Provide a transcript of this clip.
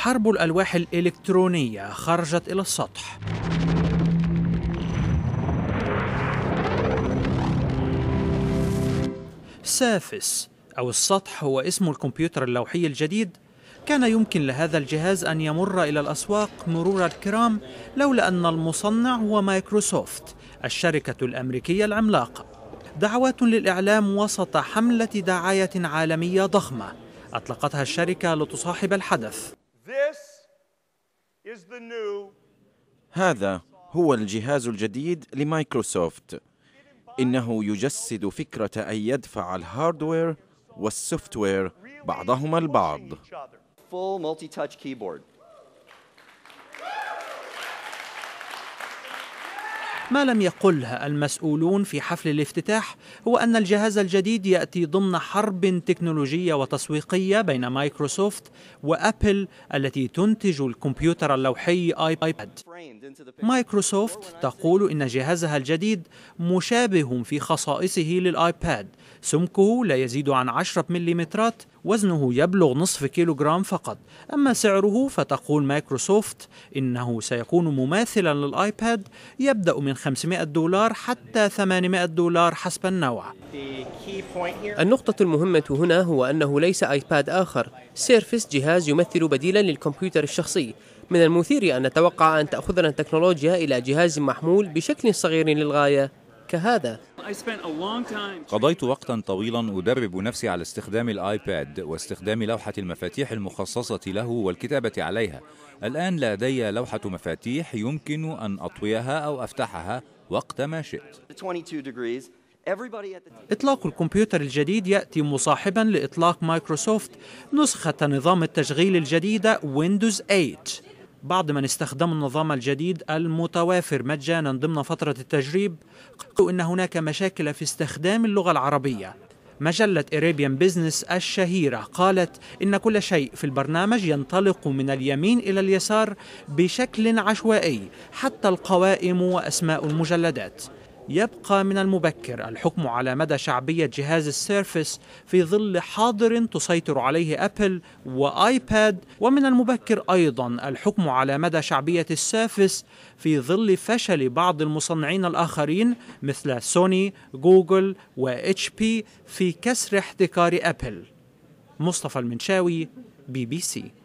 حرب الألواح الإلكترونية خرجت إلى السطح سافس أو السطح هو اسم الكمبيوتر اللوحي الجديد كان يمكن لهذا الجهاز أن يمر إلى الأسواق مرور الكرام لولا أن المصنع هو مايكروسوفت الشركة الأمريكية العملاقة دعوات للإعلام وسط حملة دعاية عالمية ضخمة أطلقتها الشركة لتصاحب الحدث هذا هو الجهاز الجديد لمايكروسوفت إنه يجسد فكرة أن يدفع الهاردوير والسوفتوير بعضهما البعض ما لم يقلها المسؤولون في حفل الافتتاح هو أن الجهاز الجديد يأتي ضمن حرب تكنولوجية وتسويقية بين مايكروسوفت وأبل التي تنتج الكمبيوتر اللوحي آيباد مايكروسوفت تقول إن جهازها الجديد مشابه في خصائصه للآيباد سمكه لا يزيد عن 10 مليمترات وزنه يبلغ نصف كيلو جرام فقط أما سعره فتقول مايكروسوفت إنه سيكون مماثلا للآيباد يبدأ من 500 دولار حتى 800 دولار حسب النوع النقطة المهمة هنا هو أنه ليس آيباد آخر سيرفس جهاز يمثل بديلا للكمبيوتر الشخصي من المثير أن نتوقع أن تأخذنا التكنولوجيا إلى جهاز محمول بشكل صغير للغاية كهذا قضيت وقتا طويلا أدرب نفسي على استخدام الآيباد واستخدام لوحة المفاتيح المخصصة له والكتابة عليها الآن لدي لوحة مفاتيح يمكن أن أطويها أو أفتحها وقت ما شئت إطلاق الكمبيوتر الجديد يأتي مصاحبا لإطلاق مايكروسوفت نسخة نظام التشغيل الجديدة ويندوز 8 بعد من استخدموا النظام الجديد المتوافر مجانا ضمن فترة التجريب قالوا إن هناك مشاكل في استخدام اللغة العربية مجلة إريبيان بيزنس الشهيرة قالت إن كل شيء في البرنامج ينطلق من اليمين إلى اليسار بشكل عشوائي حتى القوائم وأسماء المجلدات يبقى من المبكر الحكم على مدى شعبية جهاز السيرفس في ظل حاضر تسيطر عليه أبل وآيباد ومن المبكر أيضا الحكم على مدى شعبية السيرفس في ظل فشل بعض المصنعين الآخرين مثل سوني، جوجل واتش بي في كسر احتكار أبل مصطفى المنشاوي بي بي سي